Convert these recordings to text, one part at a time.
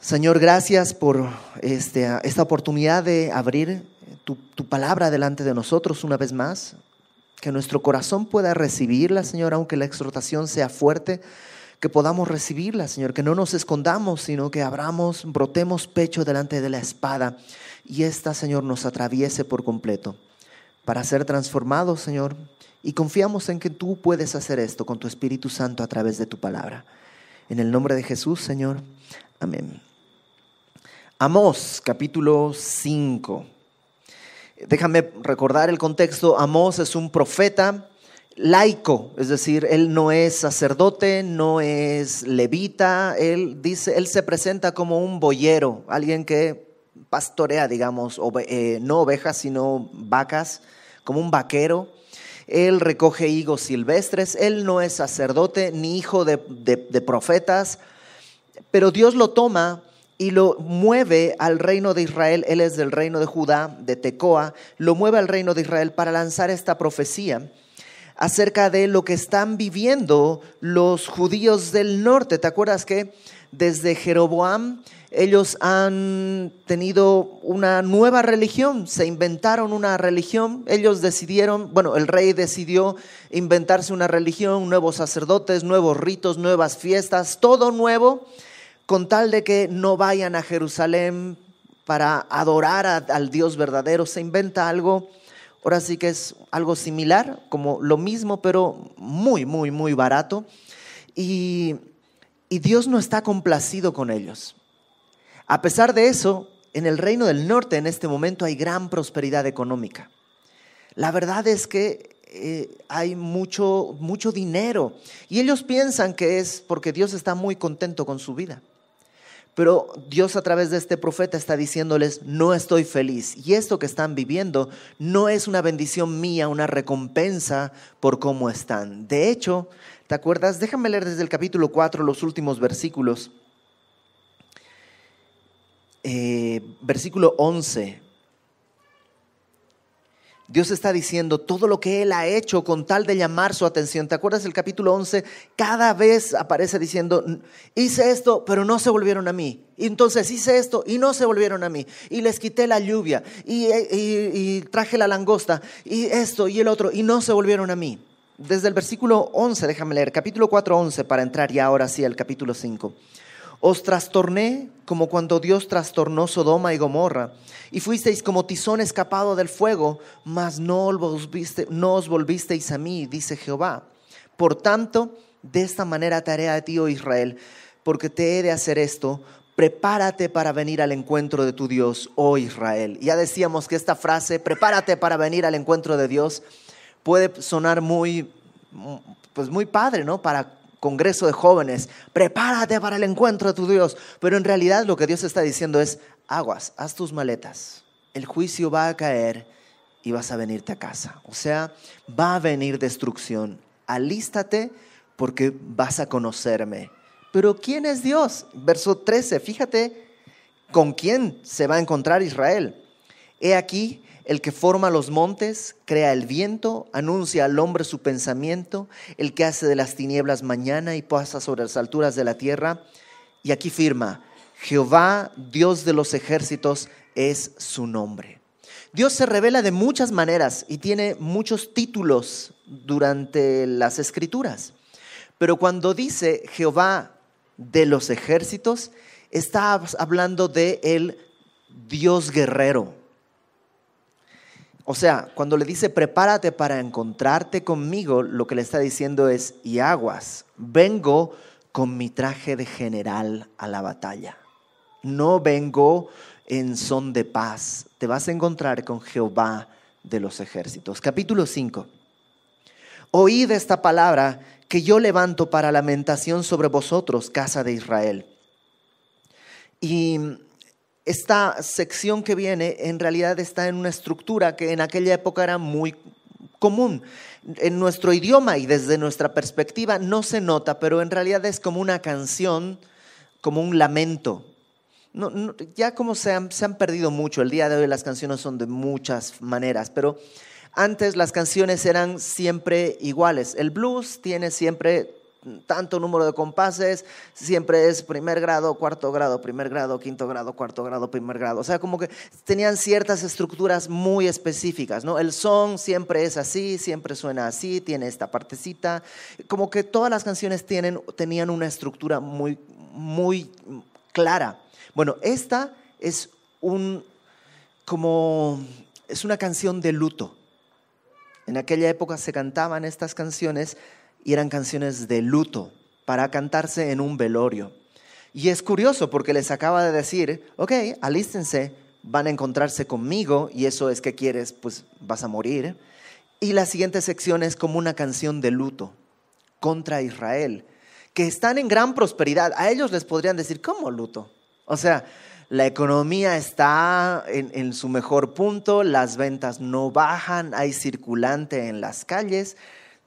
Señor, gracias por este, esta oportunidad de abrir tu, tu, palabra delante de nosotros una vez más. Que nuestro corazón pueda recibirla, Señor, aunque la exhortación sea fuerte, que podamos recibirla, Señor, que no nos escondamos, sino que abramos, brotemos pecho delante de la espada y esta, Señor, nos atraviese por completo para ser transformados, Señor, y confiamos en que tú puedes hacer esto con tu Espíritu Santo a través de tu palabra. En el nombre de Jesús, Señor. Amén. Amós capítulo 5. Déjame recordar el contexto. Amós es un profeta laico, es decir, él no es sacerdote, no es levita, él dice, él se presenta como un boyero, alguien que pastorea, digamos, eh, no ovejas, sino vacas, como un vaquero. Él recoge higos silvestres, él no es sacerdote ni hijo de, de profetas, pero Dios lo toma y lo mueve al reino de Israel, él es del reino de Judá, de Tecoa, lo mueve al reino de Israel para lanzar esta profecía acerca de lo que están viviendo los judíos del norte. ¿Te acuerdas que desde Jeroboam ellos han tenido una nueva religión, se inventaron una religión, ellos decidieron, bueno, el rey decidió inventarse una religión, nuevos sacerdotes, nuevos ritos, nuevas fiestas, todo nuevo con tal de que no vayan a Jerusalén para adorar al Dios verdadero, se inventa algo, ahora sí que es algo similar, como lo mismo, pero muy, muy, muy barato. Y, Dios no está complacido con ellos. A pesar de eso, en el reino del norte en este momento hay gran prosperidad económica. La verdad es que eh, hay mucho, mucho dinero y ellos piensan que es porque Dios está muy contento con su vida. Pero Dios a través de este profeta está diciéndoles, no estoy feliz. Y esto que están viviendo no es una bendición mía, una recompensa por cómo están. De hecho, ¿te acuerdas? Déjame leer desde el capítulo 4 los últimos versículos. Eh, versículo 11. Dios está diciendo todo lo que Él ha hecho con tal de llamar su atención. ¿Te acuerdas del capítulo 11? Cada vez aparece diciendo, hice esto, pero no se volvieron a mí. entonces hice esto y no se volvieron a mí. Y les quité la lluvia y, eh, y traje la langosta y esto y el otro y no se volvieron a mí. Desde el versículo 11, déjame leer, capítulo 4, 11, para entrar ya ahora sí al capítulo 5. Os trastorné como cuando Dios trastornó Sodoma y Gomorra, y fuisteis como tizón escapado del fuego, mas no os, volvisteis a mí, dice Jehová. Por tanto, de esta manera te haré a ti, oh Israel, porque te he de hacer esto. Prepárate para venir al encuentro de tu Dios, oh Israel. Ya decíamos que esta frase, prepárate para venir al encuentro de Dios, puede sonar muy, pues muy padre, ¿no? Para congreso de jóvenes, prepárate para el encuentro de tu Dios. Pero en realidad lo que Dios está diciendo es, aguas, haz tus maletas, el juicio va a caer y vas a venirte a casa. O sea, va a venir destrucción. Alístate porque vas a conocerme. Pero ¿quién es Dios? Verso 13, fíjate con quién se va a encontrar Israel. He aquí, el que forma los montes, crea el viento, anuncia al hombre su pensamiento, el que hace de las tinieblas mañana y pasa sobre las alturas de la tierra. Y aquí firma, Jehová, Dios de los ejércitos, es su nombre. Dios se revela de muchas maneras y tiene muchos títulos durante las escrituras. Pero cuando dice Jehová de los ejércitos, está hablando de el Dios guerrero. O sea, cuando le dice prepárate para encontrarte conmigo, lo que le está diciendo es, y aguas, vengo con mi traje de general a la batalla. No vengo en son de paz. Te vas a encontrar con Jehová de los ejércitos. Capítulo 5. Oíd esta palabra que yo levanto para lamentación sobre vosotros, casa de Israel. Y esta sección que viene en realidad está en una estructura que en aquella época era muy común. En nuestro idioma y desde nuestra perspectiva no se nota, pero en realidad es como una canción, como un lamento. ya como se han perdido mucho, el día de hoy las canciones son de muchas maneras, pero antes las canciones eran siempre iguales. El blues tiene siempre tanto número de compases, siempre es primer grado, cuarto grado, primer grado, quinto grado, cuarto grado, primer grado. O sea, como que tenían ciertas estructuras muy específicas, ¿no? El son siempre es así, siempre suena así, tiene esta partecita. Como que todas las canciones tenían una estructura muy, muy clara. Bueno, esta es un, es una canción de luto. En aquella época se cantaban estas canciones y eran canciones de luto para cantarse en un velorio. Y es curioso porque les acaba de decir, ok, alístense, van a encontrarse conmigo y eso es que quieres, pues vas a morir. Y la siguiente sección es como una canción de luto contra Israel, que están en gran prosperidad. A ellos les podrían decir, ¿cómo luto? O sea, la economía está en, en su mejor punto, las ventas no bajan, hay circulante en las calles,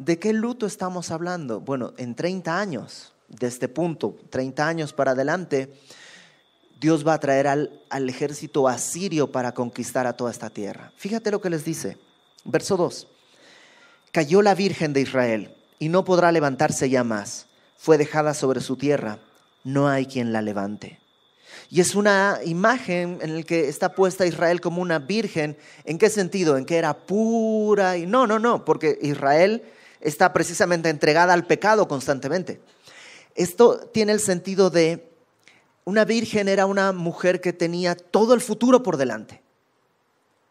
¿De qué luto estamos hablando? Bueno, en 30 años, de este punto, 30 años para adelante, Dios va a traer al, ejército asirio para conquistar a toda esta tierra. Fíjate lo que les dice. Verso 2. Cayó la Virgen de Israel y no podrá levantarse ya más. Fue dejada sobre su tierra. No hay quien la levante. Y es una imagen en la que está puesta Israel como una virgen. ¿En qué sentido? En que era pura. Y... No, no, no, porque Israel está precisamente entregada al pecado constantemente. Esto tiene el sentido de una virgen era una mujer que tenía todo el futuro por delante.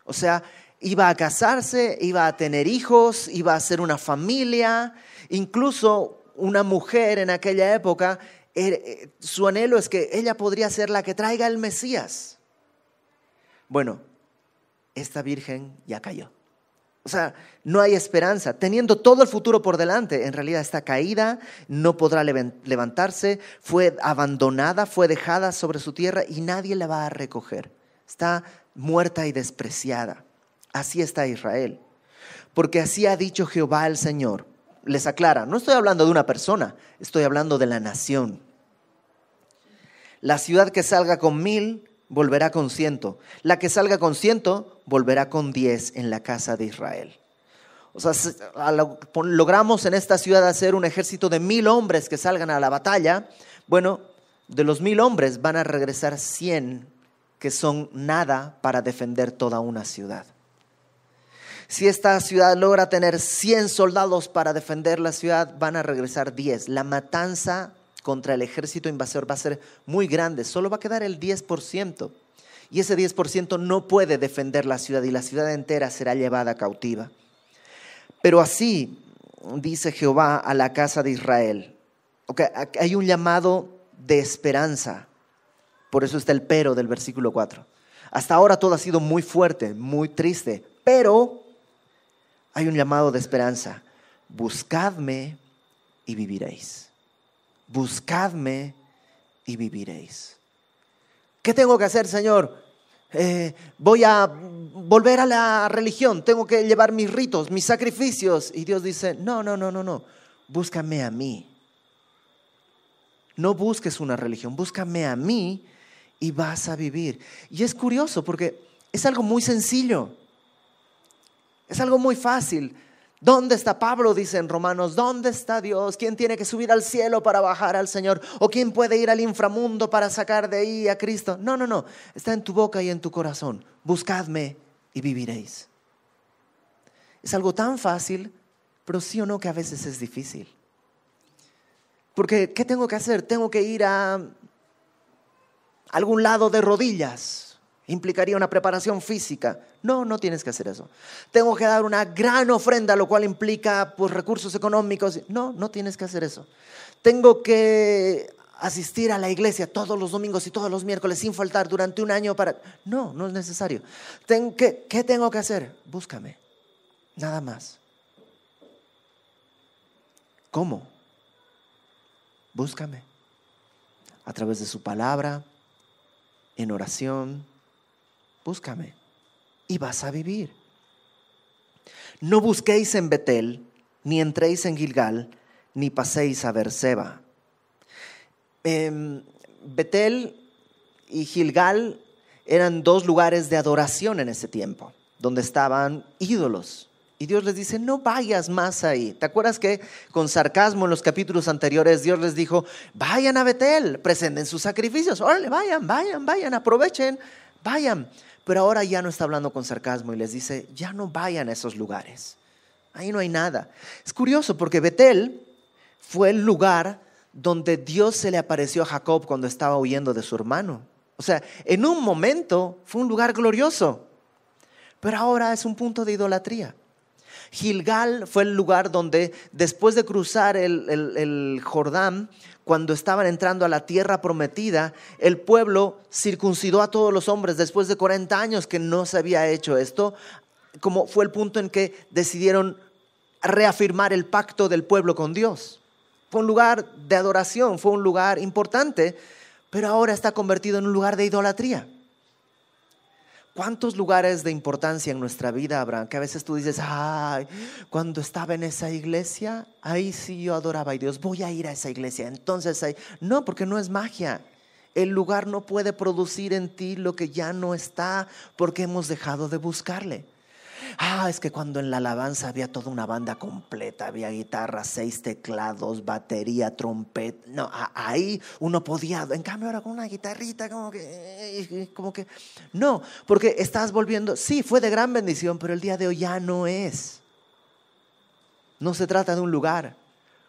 O sea, iba a casarse, iba a tener hijos, iba a hacer una familia. Incluso una mujer en aquella época, er, eh, su anhelo es que ella podría ser la que traiga el Mesías. Bueno, esta virgen ya cayó. O sea, no hay esperanza. Teniendo todo el futuro por delante, en realidad está caída, no podrá levantarse, fue abandonada, fue dejada sobre su tierra y nadie la va a recoger. Está muerta y despreciada. Así está Israel. Porque así ha dicho Jehová el Señor. Les aclara, no estoy hablando de una persona, estoy hablando de la nación. La ciudad que salga con mil volverá con ciento. La que salga con ciento volverá con diez en la casa de Israel. O sea, logramos en esta ciudad hacer un ejército de mil hombres que salgan a la batalla. Bueno, de los mil hombres van a regresar cien que son nada para defender toda una ciudad. Si esta ciudad logra tener 100 soldados para defender la ciudad, van a regresar 10. La matanza contra el ejército invasor va a ser muy grande, solo va a quedar el 10% y ese 10% no puede defender la ciudad y la ciudad entera será llevada cautiva. Pero así dice Jehová a la casa de Israel. hay un llamado de esperanza. Por eso está el pero del versículo 4. Hasta ahora todo ha sido muy fuerte, muy triste, pero hay un llamado de esperanza. Buscadme y viviréis. Buscadme y viviréis. ¿Qué tengo que hacer, Señor? Eh, voy a volver a la religión, tengo que llevar mis ritos, mis sacrificios. Y Dios dice, no, no, no, no, no, búscame a mí. No busques una religión, búscame a mí y vas a vivir. Y es curioso porque es algo muy sencillo, es algo muy fácil. ¿Dónde está Pablo? Dice en Romanos, ¿dónde está Dios? ¿Quién tiene que subir al cielo para bajar al Señor? ¿O quién puede ir al inframundo para sacar de ahí a Cristo? No, no, no. Está en tu boca y en tu corazón. Buscadme y viviréis. Es algo tan fácil, pero sí o no que a veces es difícil. Porque, ¿qué tengo que hacer? Tengo que ir a algún lado de rodillas implicaría una preparación física. No, no tienes que hacer eso. Tengo que dar una gran ofrenda, lo cual implica pues, recursos económicos. No, no tienes que hacer eso. Tengo que asistir a la iglesia todos los domingos y todos los miércoles sin faltar durante un año para... No, no es necesario. ¿Qué tengo que hacer? Búscame. Nada más. ¿Cómo? Búscame. A través de su palabra, en oración, búscame y vas a vivir. No busquéis en Betel, ni entréis en Gilgal, ni paséis a Berseba. Em, Betel y Gilgal eran dos lugares de adoración en ese tiempo, donde estaban ídolos. Y Dios les dice, no vayas más ahí. ¿Te acuerdas que con sarcasmo en los capítulos anteriores Dios les dijo, vayan a Betel, presenten sus sacrificios, órale, vayan, vayan, vayan, aprovechen, vayan. Pero ahora ya no está hablando con sarcasmo y les dice, ya no vayan a esos lugares. Ahí no hay nada. Es curioso porque Betel fue el lugar donde Dios se le apareció a Jacob cuando estaba huyendo de su hermano. O sea, en un momento fue un lugar glorioso, pero ahora es un punto de idolatría. Gilgal fue el lugar donde después de cruzar el, Jordán, cuando estaban entrando a la tierra prometida, el pueblo circuncidó a todos los hombres después de 40 años que no se había hecho esto, como fue el punto en que decidieron reafirmar el pacto del pueblo con Dios. Fue un lugar de adoración, fue un lugar importante, pero ahora está convertido en un lugar de idolatría. ¿Cuántos lugares de importancia en nuestra vida habrá? Que a veces tú dices, ay, cuando estaba en esa iglesia, ahí sí yo adoraba a Dios, voy a ir a esa iglesia. Entonces, ahí... no, porque no es magia. El lugar no puede producir en ti lo que ya no está porque hemos dejado de buscarle. Ah, es que cuando en la alabanza había toda una banda completa, había guitarra, seis teclados, batería, trompeta. No, ahí uno podía, en cambio ahora con una guitarrita, como que, eh, eh, como que, no, porque estás volviendo, sí, fue de gran bendición, pero el día de hoy ya no es. No se trata de un lugar,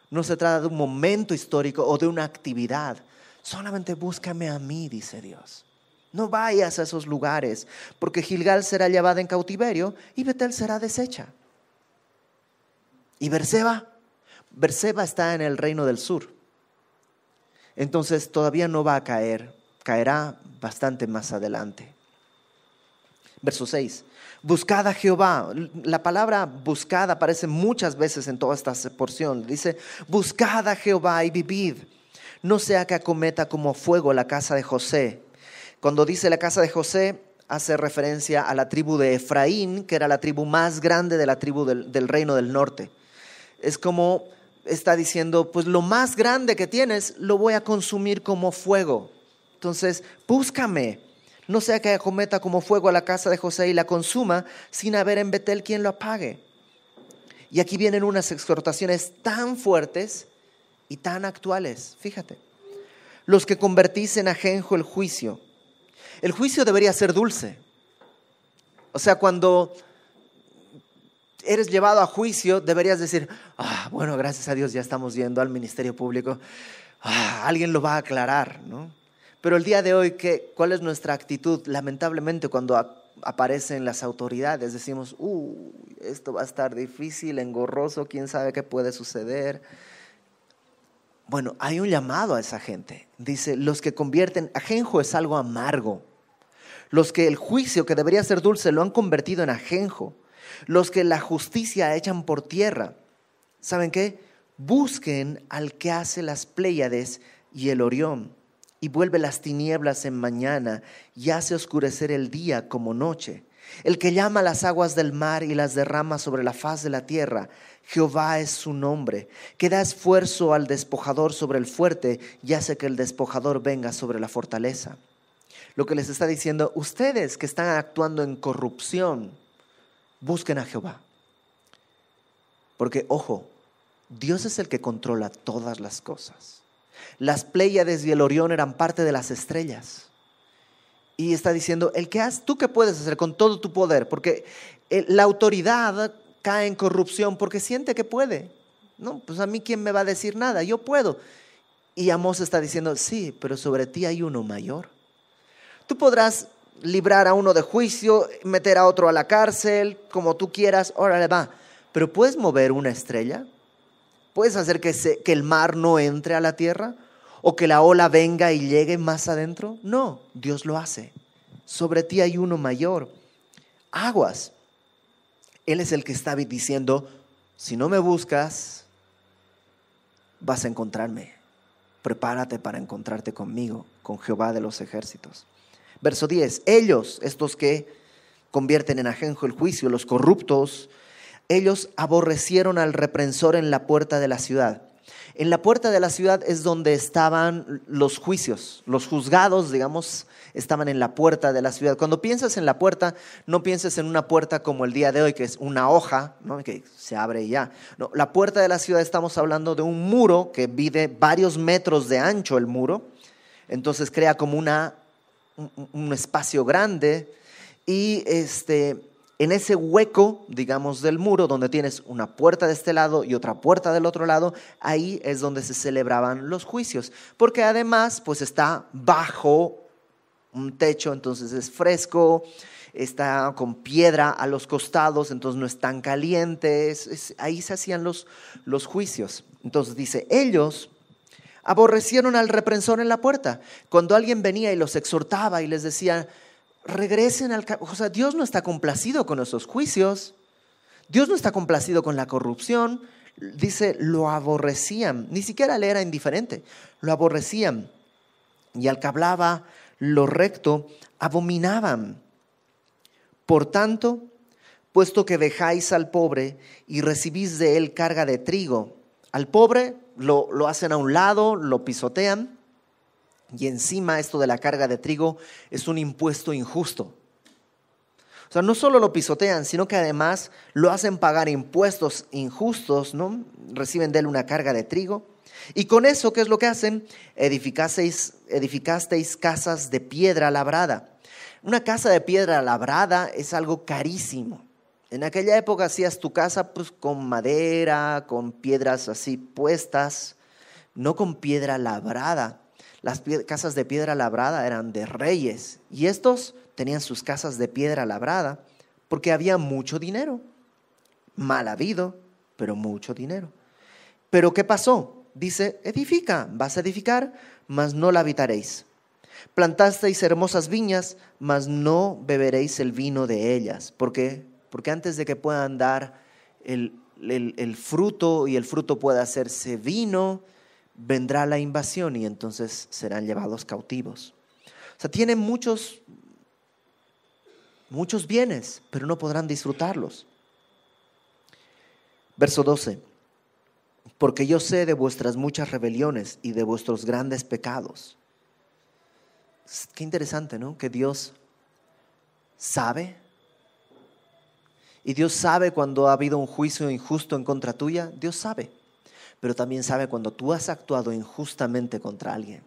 no se trata de un momento histórico o de una actividad. Solamente búscame a mí, dice Dios. No vayas a esos lugares, porque Gilgal será llevada en cautiverio y Betel será deshecha. ¿Y Berseba? Berseba está en el reino del sur. Entonces todavía no va a caer, caerá bastante más adelante. Verso 6. Buscad a Jehová. La palabra buscada aparece muchas veces en toda esta porción. Dice, buscad a Jehová y vivid. No sea que acometa como fuego la casa de José cuando dice la casa de José, hace referencia a la tribu de Efraín, que era la tribu más grande de la tribu del, reino del norte. Es como está diciendo, pues lo más grande que tienes lo voy a consumir como fuego. Entonces, búscame. No sea que cometa como fuego a la casa de José y la consuma sin haber en Betel quien lo apague. Y aquí vienen unas exhortaciones tan fuertes y tan actuales. Fíjate. Los que convertís en ajenjo el juicio el juicio debería ser dulce. O sea, cuando eres llevado a juicio, deberías decir, ah, bueno, gracias a Dios ya estamos yendo al Ministerio Público, ah, alguien lo va a aclarar, ¿no? Pero el día de hoy, ¿qué, ¿cuál es nuestra actitud? Lamentablemente, cuando aparecen las autoridades, decimos, esto va a estar difícil, engorroso, quién sabe qué puede suceder. Bueno, hay un llamado a esa gente. Dice, los que convierten, ajenjo es algo amargo. Los que el juicio que debería ser dulce lo han convertido en ajenjo. Los que la justicia echan por tierra. ¿Saben qué? Busquen al que hace las Pléyades y el Orión y vuelve las tinieblas en mañana y hace oscurecer el día como noche. El que llama las aguas del mar y las derrama sobre la faz de la tierra, Jehová es su nombre, que da esfuerzo al despojador sobre el fuerte y hace que el despojador venga sobre la fortaleza. Lo que les está diciendo, ustedes que están actuando en corrupción, busquen a Jehová. Porque, ojo, Dios es el que controla todas las cosas. Las Pléyades y el Orión eran parte de las estrellas. Y está diciendo, el que haz, tú que puedes hacer con todo tu poder, porque eh, la autoridad cae en corrupción porque siente que puede. No, pues a mí quién me va a decir nada, yo puedo. Y Amos está diciendo, sí, pero sobre ti hay uno mayor. Tú podrás librar a uno de juicio, meter a otro a la cárcel, como tú quieras, órale va. Pero puedes mover una estrella, puedes hacer que, que el mar no entre a la tierra o que la ola venga y llegue más adentro. No, Dios lo hace. Sobre ti hay uno mayor. Aguas. Él es el que está diciendo, si no me buscas, vas a encontrarme. Prepárate para encontrarte conmigo, con Jehová de los ejércitos. Verso 10, ellos, estos que convierten en ajenjo el juicio, los corruptos, ellos aborrecieron al reprensor en la puerta de la ciudad. En la puerta de la ciudad es donde estaban los juicios, los juzgados, digamos, estaban en la puerta de la ciudad. Cuando piensas en la puerta, no pienses en una puerta como el día de hoy, que es una hoja, ¿no? que se abre y ya. la puerta de la ciudad estamos hablando de un muro que vive varios metros de ancho el muro, entonces crea como una, un, un espacio grande y este en ese hueco, digamos, del muro, donde tienes una puerta de este lado y otra puerta del otro lado, ahí es donde se celebraban los juicios, porque además, pues está bajo un techo, entonces es fresco, está con piedra a los costados, entonces no es tan caliente, ahí se hacían los, los juicios. Entonces dice, ellos aborrecieron al reprensor en la puerta, cuando alguien venía y los exhortaba y les decía, regresen al... O sea, Dios no está complacido con esos juicios. Dios no está complacido con la corrupción. Dice, lo aborrecían. Ni siquiera le era indiferente. Lo aborrecían. Y al que hablaba lo recto, abominaban. Por tanto, puesto que dejáis al pobre y recibís de él carga de trigo, al pobre lo, lo hacen a un lado, lo pisotean, y encima esto de la carga de trigo es un impuesto injusto. O sea, no solo lo pisotean, sino que además lo hacen pagar impuestos injustos, ¿no? Reciben de él una carga de trigo. Y con eso, ¿qué es lo que hacen? Edificasteis, casas de piedra labrada. Una casa de piedra labrada es algo carísimo. En aquella época hacías tu casa pues, con madera, con piedras así puestas, no con piedra labrada. Las casas de piedra labrada eran de reyes y estos tenían sus casas de piedra labrada porque había mucho dinero. Mal habido, pero mucho dinero. Pero ¿qué pasó? Dice, edifica, vas a edificar, mas no la habitaréis. Plantasteis hermosas viñas, mas no beberéis el vino de ellas. ¿Por qué? Porque antes de que puedan dar el, el, el fruto y el fruto pueda hacerse vino, vendrá la invasión y entonces serán llevados cautivos. O sea, tienen muchos, muchos bienes, pero no podrán disfrutarlos. Verso 12. Porque yo sé de vuestras muchas rebeliones y de vuestros grandes pecados. Qué interesante, ¿no? Que Dios sabe. Y Dios sabe cuando ha habido un juicio injusto en contra tuya. Dios sabe pero también sabe cuando tú has actuado injustamente contra alguien.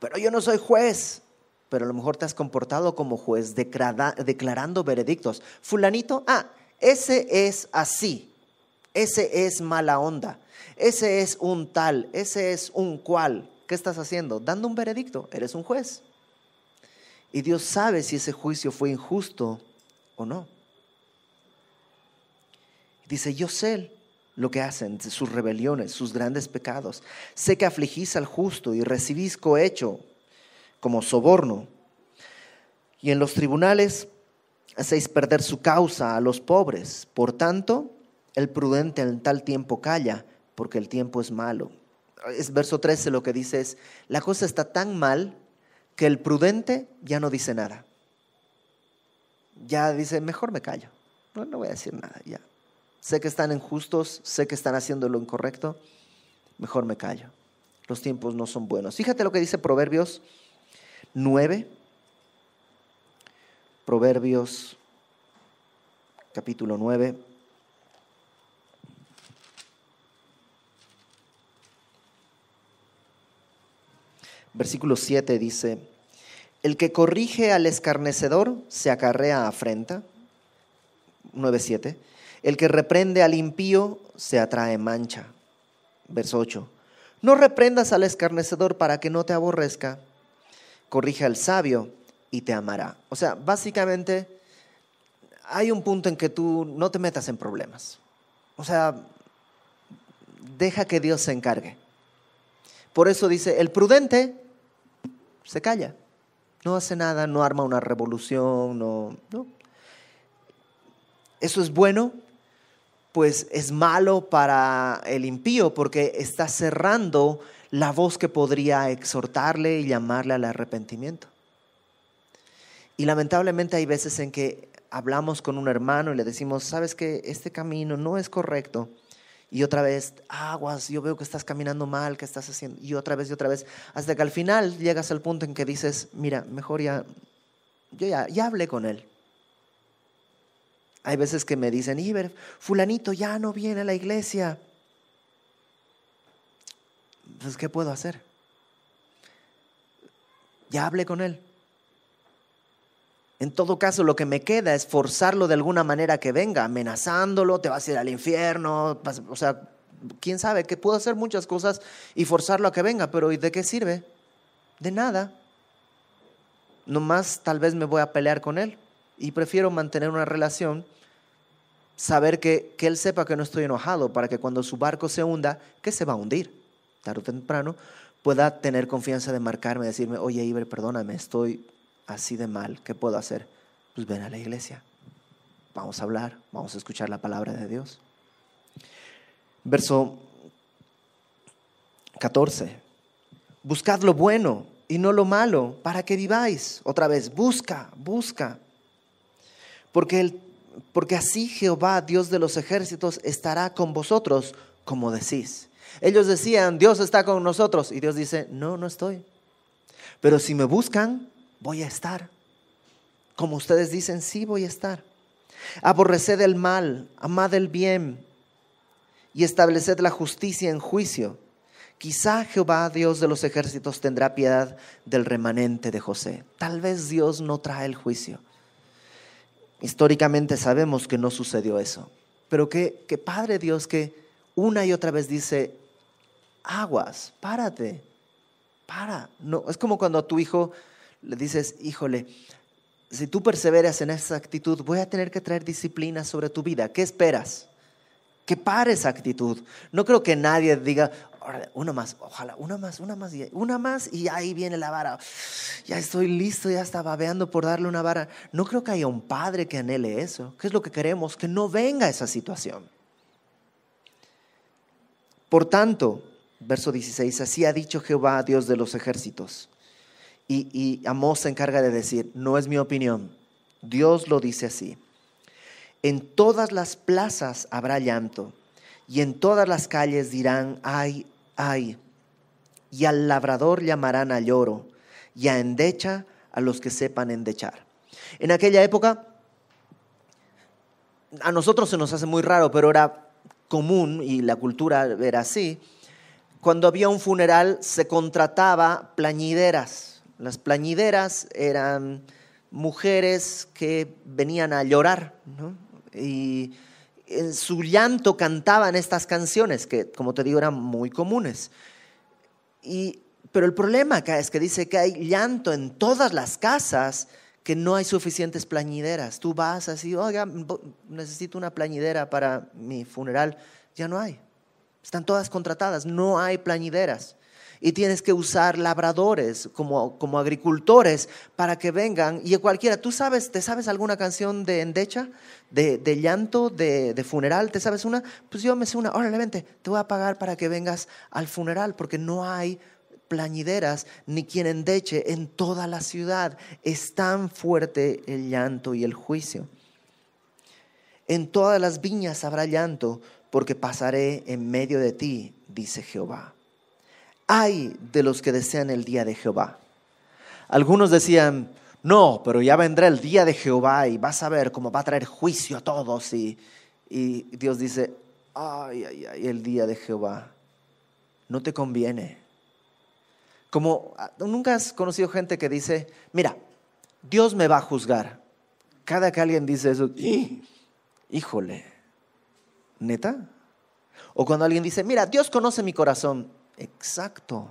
Pero yo no soy juez, pero a lo mejor te has comportado como juez declarando veredictos. Fulanito, ah, ese es así, ese es mala onda, ese es un tal, ese es un cual. ¿Qué estás haciendo? Dando un veredicto, eres un juez. Y Dios sabe si ese juicio fue injusto o no. Dice, yo sé lo que hacen, sus rebeliones, sus grandes pecados. Sé que afligís al justo y recibís cohecho como soborno. Y en los tribunales hacéis perder su causa a los pobres. Por tanto, el prudente en tal tiempo calla, porque el tiempo es malo. Es verso 13 lo que dice es, la cosa está tan mal que el prudente ya no dice nada. Ya dice, mejor me callo. No, no voy a decir nada, ya sé que están injustos, sé que están haciendo lo incorrecto, mejor me callo. Los tiempos no son buenos. Fíjate lo que dice Proverbios 9, Proverbios capítulo 9. Versículo 7 dice, el que corrige al escarnecedor se acarrea afrenta. 9.7 el que reprende al impío se atrae mancha. Verso 8. No reprendas al escarnecedor para que no te aborrezca. Corrige al sabio y te amará. O sea, básicamente hay un punto en que tú no te metas en problemas. O sea, deja que Dios se encargue. Por eso dice, el prudente se calla. No hace nada, no arma una revolución, no, no. Eso es bueno pues es malo para el impío porque está cerrando la voz que podría exhortarle y llamarle al arrepentimiento. Y lamentablemente hay veces en que hablamos con un hermano y le decimos, sabes que este camino no es correcto. Y otra vez, aguas, yo veo que estás caminando mal, que estás haciendo. Y otra vez y otra vez. Hasta que al final llegas al punto en que dices, mira, mejor ya, yo ya, ya hablé con él. Hay veces que me dicen, Iber, fulanito ya no viene a la iglesia. Pues, ¿qué puedo hacer? Ya hablé con él. En todo caso, lo que me queda es forzarlo de alguna manera que venga, amenazándolo, te vas a ir al infierno, o sea, quién sabe, que puedo hacer muchas cosas y forzarlo a que venga, pero ¿y de qué sirve? De nada. Nomás tal vez me voy a pelear con él y prefiero mantener una relación, saber que, él sepa que no estoy enojado, para que cuando su barco se hunda, que se va a hundir, tarde o temprano, pueda tener confianza de marcarme, decirme, oye Iber, perdóname, estoy así de mal, ¿qué puedo hacer? Pues ven a la iglesia, vamos a hablar, vamos a escuchar la palabra de Dios. Verso 14. Buscad lo bueno y no lo malo, para que viváis. Otra vez, busca, busca porque, porque así Jehová, Dios de los ejércitos, estará con vosotros, como decís. Ellos decían, Dios está con nosotros, y Dios dice, no, no estoy. Pero si me buscan, voy a estar. Como ustedes dicen, sí voy a estar. Aborreced el mal, amad el bien y estableced la justicia en juicio. Quizá Jehová, Dios de los ejércitos, tendrá piedad del remanente de José. Tal vez Dios no trae el juicio. Históricamente sabemos que no sucedió eso. Pero qué, Padre Dios que una y otra vez dice, aguas, párate, para. No, es como cuando a tu hijo le dices, híjole, si tú perseveras en esa actitud, voy a tener que traer disciplina sobre tu vida. ¿Qué esperas? Que pare esa actitud. No creo que nadie diga, una más, ojalá, una más, una más, una más y ahí viene la vara. Ya estoy listo, ya estaba babeando por darle una vara. No creo que haya un padre que anhele eso. ¿Qué es lo que queremos? Que no venga esa situación. Por tanto, verso 16, así ha dicho Jehová, Dios de los ejércitos. Y, y Amós se encarga de decir, no es mi opinión, Dios lo dice así. En todas las plazas habrá llanto y en todas las calles dirán, ay, ¡Ay! Y al labrador llamarán a lloro, y a endecha a los que sepan endechar. En aquella época, a nosotros se nos hace muy raro, pero era común y la cultura era así. Cuando había un funeral se contrataba plañideras. Las plañideras eran mujeres que venían a llorar ¿no? y en su llanto cantaban estas canciones, que como te digo eran muy comunes. Y, pero el problema acá es que dice que hay llanto en todas las casas, que no hay suficientes plañideras. Tú vas así, oiga, necesito una plañidera para mi funeral. Ya no hay. Están todas contratadas, no hay plañideras y tienes que usar labradores como, como agricultores para que vengan y cualquiera, ¿tú sabes, te sabes alguna canción de endecha, de, de llanto, de, de, funeral? ¿Te sabes una? Pues yo me sé una, órale, vente, te voy a pagar para que vengas al funeral porque no hay plañideras ni quien endeche en toda la ciudad. Es tan fuerte el llanto y el juicio. En todas las viñas habrá llanto, porque pasaré en medio de ti, dice Jehová ay de los que desean el día de Jehová. Algunos decían, no, pero ya vendrá el día de Jehová y vas a ver cómo va a traer juicio a todos. Y, Dios dice, ay, ay, ay, el día de Jehová, no te conviene. Como ah, nunca has conocido gente que dice, mira, Dios me va a juzgar. Cada que alguien dice eso, híjole, neta. O cuando alguien dice, mira, Dios conoce mi corazón exacto.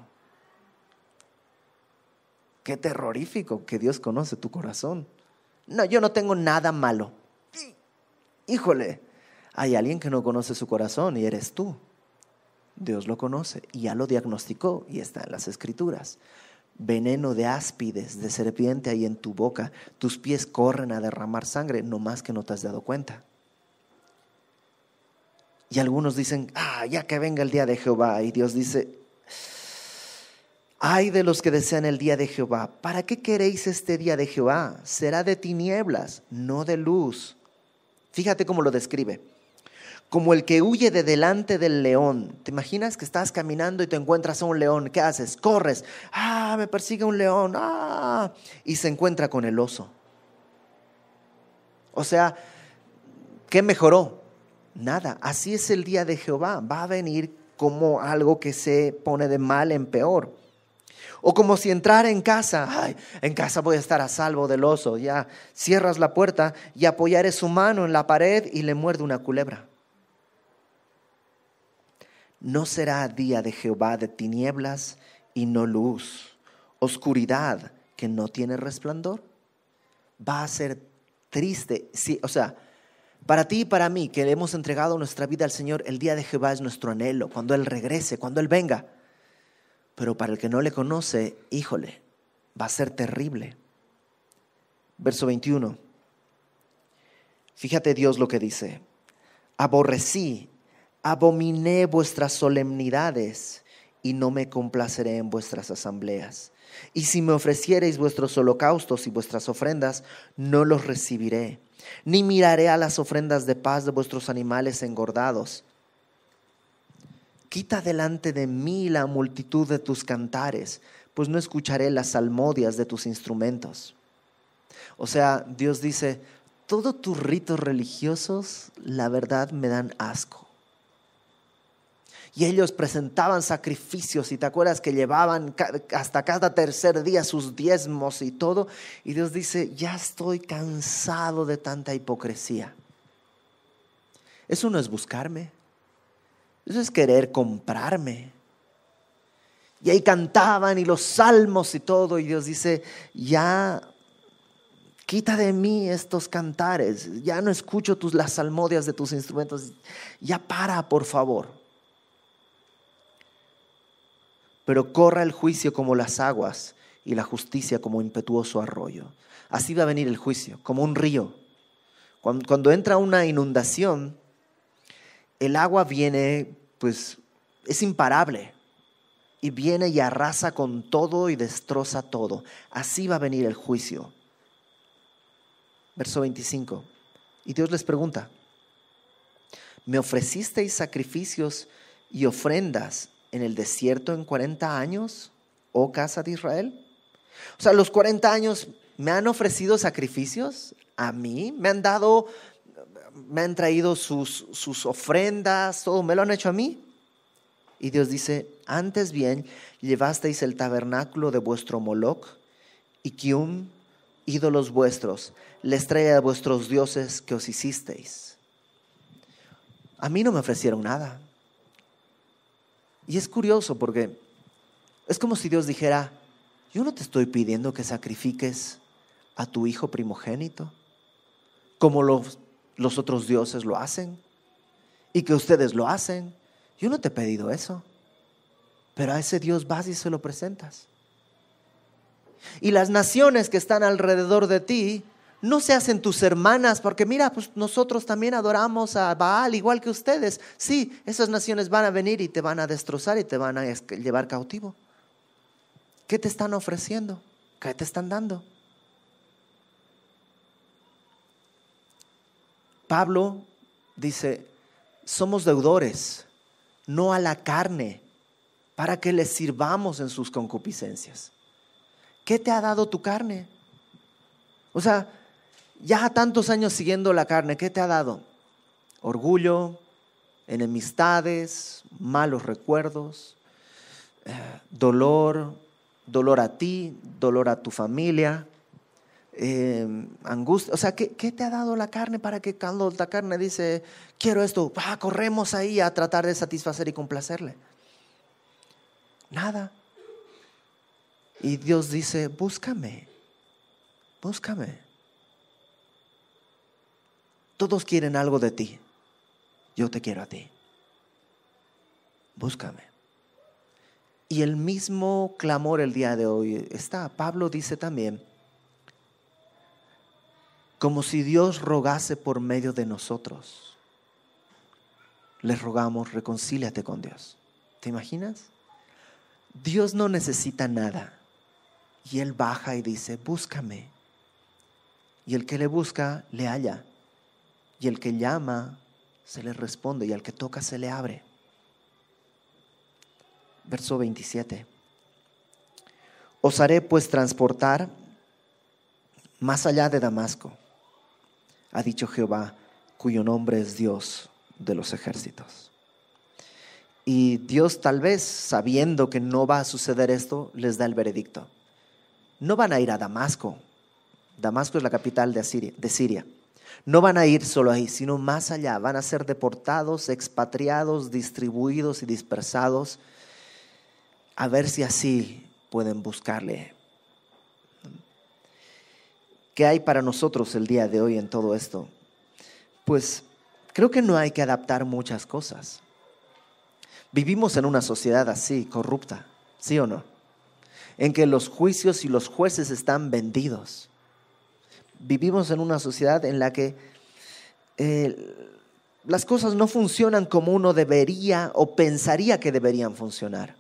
Qué terrorífico que Dios conoce tu corazón. No, yo no tengo nada malo. Híjole, hay alguien que no conoce su corazón y eres tú. Dios lo conoce y ya lo diagnosticó y está en las escrituras. Veneno de áspides, de serpiente ahí en tu boca. Tus pies corren a derramar sangre, no más que no te has dado cuenta. Y algunos dicen, ah, ya que venga el día de Jehová. Y Dios dice, ay de los que desean el día de Jehová, ¿para qué queréis este día de Jehová? Será de tinieblas, no de luz. Fíjate cómo lo describe. Como el que huye de delante del león. ¿Te imaginas que estás caminando y te encuentras a un león? ¿Qué haces? Corres. Ah, me persigue un león. Ah, y se encuentra con el oso. O sea, ¿qué mejoró? nada. Así es el día de Jehová. Va a venir como algo que se pone de mal en peor. O como si entrara en casa, Ay, en casa voy a estar a salvo del oso. Ya cierras la puerta y apoyaré su mano en la pared y le muerde una culebra. No será día de Jehová de tinieblas y no luz, oscuridad que no tiene resplandor. Va a ser triste, sí, o sea, para ti y para mí, que le hemos entregado nuestra vida al Señor, el día de Jehová es nuestro anhelo, cuando Él regrese, cuando Él venga. Pero para el que no le conoce, híjole, va a ser terrible. Verso 21. Fíjate Dios lo que dice. Aborrecí, abominé vuestras solemnidades y no me complaceré en vuestras asambleas. Y si me ofreciereis vuestros holocaustos y vuestras ofrendas, no los recibiré ni miraré a las ofrendas de paz de vuestros animales engordados. Quita delante de mí la multitud de tus cantares, pues no escucharé las salmodias de tus instrumentos. O sea, Dios dice, todos tus ritos religiosos, la verdad, me dan asco. Y ellos presentaban sacrificios, y te acuerdas que llevaban hasta cada tercer día sus diezmos y todo. Y Dios dice, ya estoy cansado de tanta hipocresía. Eso no es buscarme, eso es querer comprarme. Y ahí cantaban y los salmos y todo, y Dios dice, ya quita de mí estos cantares, ya no escucho tus, las salmodias de tus instrumentos, ya para, por favor pero corra el juicio como las aguas y la justicia como impetuoso arroyo. Así va a venir el juicio, como un río. Cuando, entra una inundación, el agua viene, pues es imparable, y viene y arrasa con todo y destroza todo. Así va a venir el juicio. Verso 25. Y Dios les pregunta, me ofrecisteis sacrificios y ofrendas en el desierto en 40 años, oh casa de Israel? O sea, los 40 años me han ofrecido sacrificios a mí, me han dado, me han traído sus, sus ofrendas, todo, me lo han hecho a mí. Y Dios dice, antes bien llevasteis el tabernáculo de vuestro moloc y Kium, ídolos vuestros, Les estrella a vuestros dioses que os hicisteis. A mí no me ofrecieron nada. Y es curioso porque es como si Dios dijera, yo no te estoy pidiendo que sacrifiques a tu hijo primogénito, como los, los otros dioses lo hacen, y que ustedes lo hacen. Yo no te he pedido eso, pero a ese Dios vas y se lo presentas. Y las naciones que están alrededor de ti no se hacen tus hermanas, porque mira, pues nosotros también adoramos a Baal igual que ustedes. Sí, esas naciones van a venir y te van a destrozar y te van a llevar cautivo. ¿Qué te están ofreciendo? ¿Qué te están dando? Pablo dice, somos deudores, no a la carne, para que les sirvamos en sus concupiscencias. ¿Qué te ha dado tu carne? O sea, ya tantos años siguiendo la carne, ¿qué te ha dado? Orgullo, enemistades, malos recuerdos, eh, dolor, dolor a ti, dolor a tu familia, eh, angustia. O sea, ¿qué, te ha dado la carne para que cuando la carne dice, quiero esto, ah, corremos ahí a tratar de satisfacer y complacerle? Nada. Y Dios dice, búscame, búscame. Todos quieren algo de ti. Yo te quiero a ti. Búscame. Y el mismo clamor el día de hoy está. Pablo dice también, como si Dios rogase por medio de nosotros. Les rogamos, reconcíliate con Dios. ¿Te imaginas? Dios no necesita nada. Y Él baja y dice, búscame. Y el que le busca, le halla. Y el que llama, se le responde, y al que toca, se le abre. Verso 27. Os haré pues transportar más allá de Damasco, ha dicho Jehová, cuyo nombre es Dios de los ejércitos. Y Dios tal vez, sabiendo que no va a suceder esto, les da el veredicto. No van a ir a Damasco. Damasco es la capital de, de Siria. No van a ir solo ahí, sino más allá. Van a ser deportados, expatriados, distribuidos y dispersados. A ver si así pueden buscarle. ¿Qué hay para nosotros el día de hoy en todo esto? Pues creo que no hay que adaptar muchas cosas. Vivimos en una sociedad así, corrupta, ¿sí o no? En que los juicios y los jueces están vendidos vivimos en una sociedad en la que eh, las cosas no funcionan como uno debería o pensaría que deberían funcionar.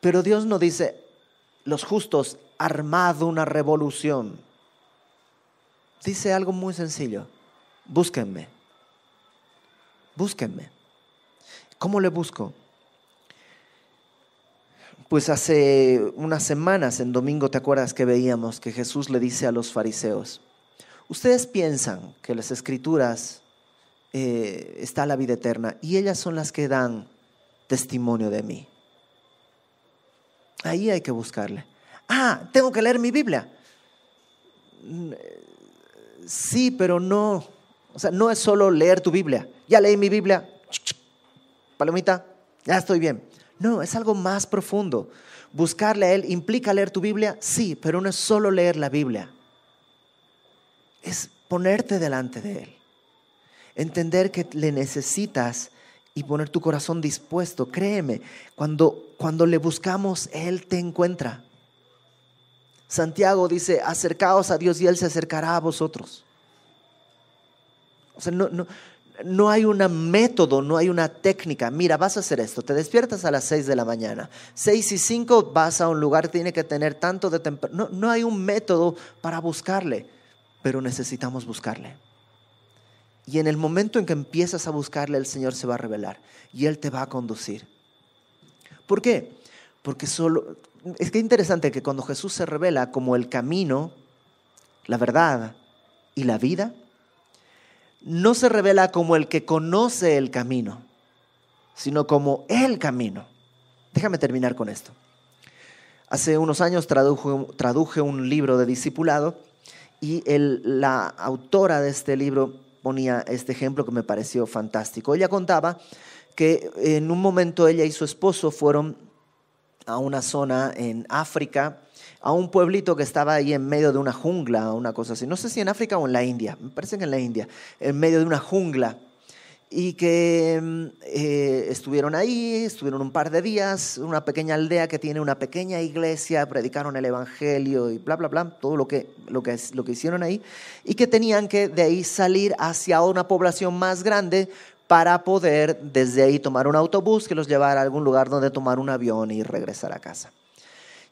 Pero Dios no dice, los justos, armad una revolución. Dice algo muy sencillo, búsquenme, búsquenme. ¿Cómo le busco? pues hace unas semanas, en domingo, ¿te acuerdas que veíamos que Jesús le dice a los fariseos, ustedes piensan que las escrituras eh, está la vida eterna y ellas son las que dan testimonio de mí. Ahí hay que buscarle. Ah, tengo que leer mi Biblia. Mm, sí, pero no. O sea, no es solo leer tu Biblia. Ya leí mi Biblia. Palomita, ya estoy bien. No, es algo más profundo. Buscarle a Él implica leer tu Biblia, sí, pero no es solo leer la Biblia. Es ponerte delante de Él. Entender que le necesitas y poner tu corazón dispuesto. Créeme, cuando, cuando le buscamos, Él te encuentra. Santiago dice, acercaos a Dios y Él se acercará a vosotros. O sea, no, no, no hay un método, no hay una técnica. Mira, vas a hacer esto. Te despiertas a las 6 de la mañana. 6 y 5 vas a un lugar, tiene que tener tanto de temprano. No, hay un método para buscarle, pero necesitamos buscarle. Y en el momento en que empiezas a buscarle, el Señor se va a revelar y Él te va a conducir. ¿Por qué? Porque solo... Es que es interesante que cuando Jesús se revela como el camino, la verdad y la vida, no se revela como el que conoce el camino, sino como el camino. Déjame terminar con esto. Hace unos años traduje un libro de discipulado y la autora de este libro ponía este ejemplo que me pareció fantástico. Ella contaba que en un momento ella y su esposo fueron a una zona en África, a un pueblito que estaba ahí en medio de una jungla una cosa así. No sé si en África o en la India, me parece que en la India, en medio de una jungla. Y que mm, eh, estuvieron ahí, estuvieron un par de días, una pequeña aldea que tiene una pequeña iglesia, predicaron el Evangelio y bla, bla, bla, todo lo que, lo que, lo que hicieron ahí. Y que tenían que de ahí salir hacia una población más grande para poder desde ahí tomar un autobús que los llevara a algún lugar donde tomar un avión y regresar a casa.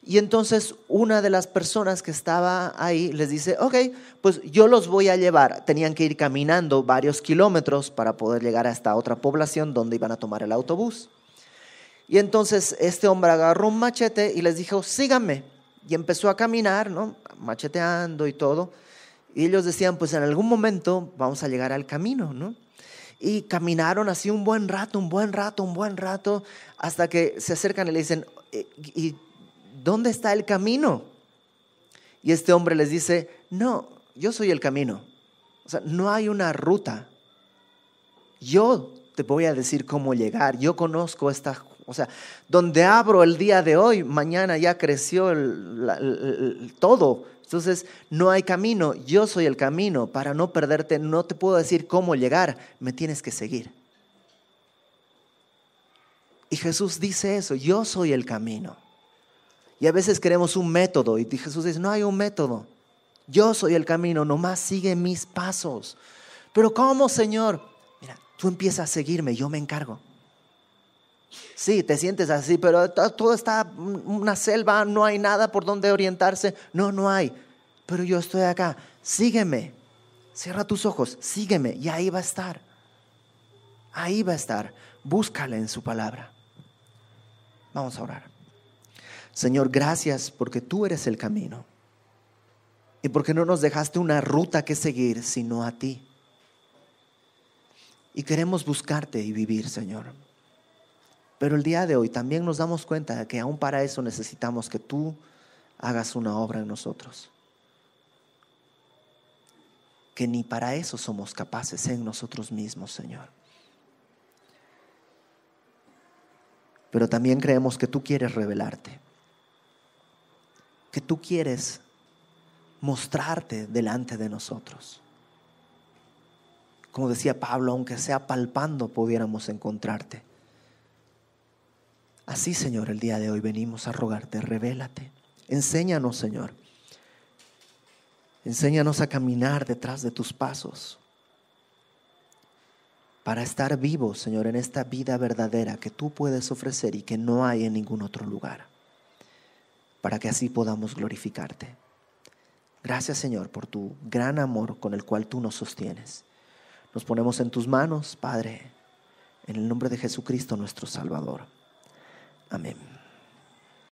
Y entonces una de las personas que estaba ahí les dice, ok, pues yo los voy a llevar. Tenían que ir caminando varios kilómetros para poder llegar a esta otra población donde iban a tomar el autobús. Y entonces este hombre agarró un machete y les dijo, síganme. Y empezó a caminar, ¿no? Macheteando y todo. Y ellos decían, pues en algún momento vamos a llegar al camino, ¿no? Y caminaron así un buen rato, un buen rato, un buen rato, hasta que se acercan y le dicen, eh, ¿y dónde está el camino? Y este hombre les dice, no, yo soy el camino. O sea, no hay una ruta. Yo te voy a decir cómo llegar. Yo conozco esta o sea, donde abro el día de hoy, mañana ya creció todo. Entonces, no hay camino. Yo soy el camino. Para no perderte, no te puedo decir cómo llegar. Me tienes que seguir. Y Jesús dice eso, yo soy el camino. Y a veces queremos un método y Jesús dice, no hay un método. Yo soy el camino, nomás sigue mis pasos. Pero ¿cómo, Señor? Mira, tú empiezas a seguirme, yo me encargo. Sí, te sientes así, pero todo está una selva, no hay nada por donde orientarse. No, no hay. Pero yo estoy acá. Sígueme. Cierra tus ojos, sígueme y ahí va a estar. Ahí va a estar. Búscale en su palabra. Vamos a orar. Señor, gracias porque tú eres el camino. Y porque no nos dejaste una ruta que seguir sino a ti. Y queremos buscarte y vivir, Señor. Pero el día de hoy también nos damos cuenta de que aún para eso necesitamos que tú hagas una obra en nosotros. Que ni para eso somos capaces en nosotros mismos, Señor. Pero también creemos que tú quieres revelarte. Que tú quieres mostrarte delante de nosotros. Como decía Pablo, aunque sea palpando pudiéramos encontrarte. Así, Señor, el día de hoy venimos a rogarte, revélate. Enséñanos, Señor. Enséñanos a caminar detrás de tus pasos para estar vivos, Señor, en esta vida verdadera que tú puedes ofrecer y que no hay en ningún otro lugar, para que así podamos glorificarte. Gracias, Señor, por tu gran amor con el cual tú nos sostienes. Nos ponemos en tus manos, Padre, en el nombre de Jesucristo nuestro Salvador. Amén.